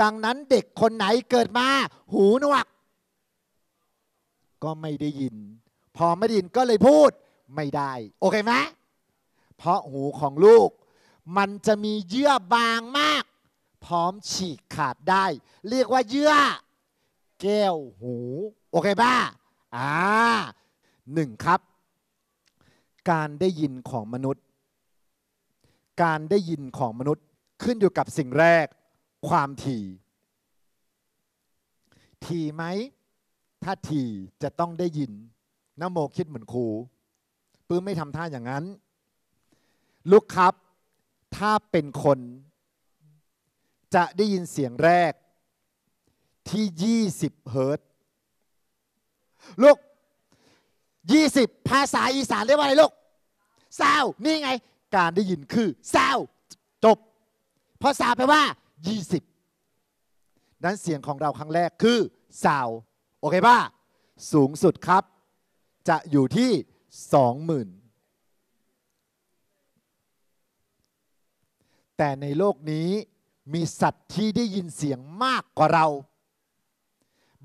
ดังนั้นเด็กคนไหนเกิดมาหูหนวกก็ไม่ได้ยิน พอไม่ได้ยินก็เลยพูด ไม่ได้โอเคไหมเพราะหูของลูก มันจะมีเยื่อบางมาก พร้อมฉีกขาดได้ เรียกว่าเยื่อ แก้วหูโอเคป่ะอ่าหนึ่งครับ การได้ยินของมนุษย์ การได้ยินของมนุษย์ขึ้นอยู่กับสิ่งแรกความถี่ถี่ไหม ถ้าถี่จะต้องได้ยินนโมคิดเหมือนครูปื้มไม่ทำท่าอย่างนั้นลุกครับถ้าเป็นคน จะได้ยินเสียงแรก ที่ 20เฮิร์ตลูก 20 ภาษาอีสานเรียกว่าอะไรลูกซาวนี่ไง การได้ยินคือซาวจบเพราะซาวแปลว่า20 นั้นเสียงของเราครั้งแรกคือสาวโอเคป่ะ สูงสุดครับ จะอยู่ที่20,000แต่ในโลกนี้มีสัตว์ที่ได้ยินเสียงมากกว่าเรา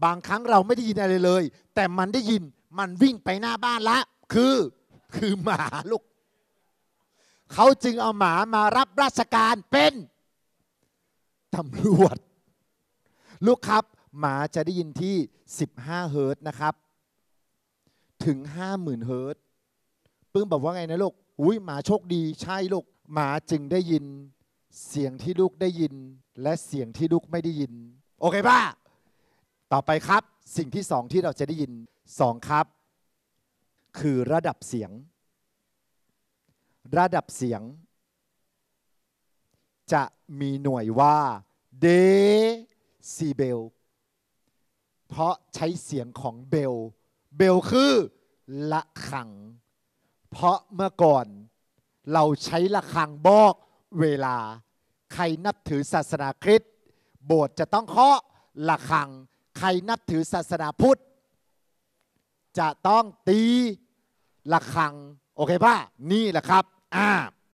บางครั้งเราไม่ได้ยินอะไรเลย แต่มันได้ยินมันวิ่งไปหน้าบ้านละคือ คือหมาลูกเขาจึงเอาหมามารับราชการเป็นตำรวจลูกครับ หมาจะได้ยินที่ 15 เฮิร์ตนะครับ ถึง 50,000เฮิร์ตปึ้งบอกว่าไงนะลูกอุ้ยหมาโชคดี ใช่ลูกหมาจึงได้ยิน เสียงที่ลูกได้ยิน และเสียงที่ลูกไม่ได้ยิน โอเคป่ะต่อไปครับสิ่งที่สองที่เราจะได้ยินสองครับ คือระดับเสียง ระดับเสียง จะมีหน่วยว่าเดซิเบลเพราะใช้เสียงของเบล เบลคือละขัง เพราะเมื่อก่อนเราใช้ละขังบอกเวลา ใครนับถือศาสนาคริสต์โบสถ์จะต้องเคาะละขัง ใครนับถือศาสนาพุทธ จะต้องตีละขัง โอเคป่ะ นี่แหละครับอ่า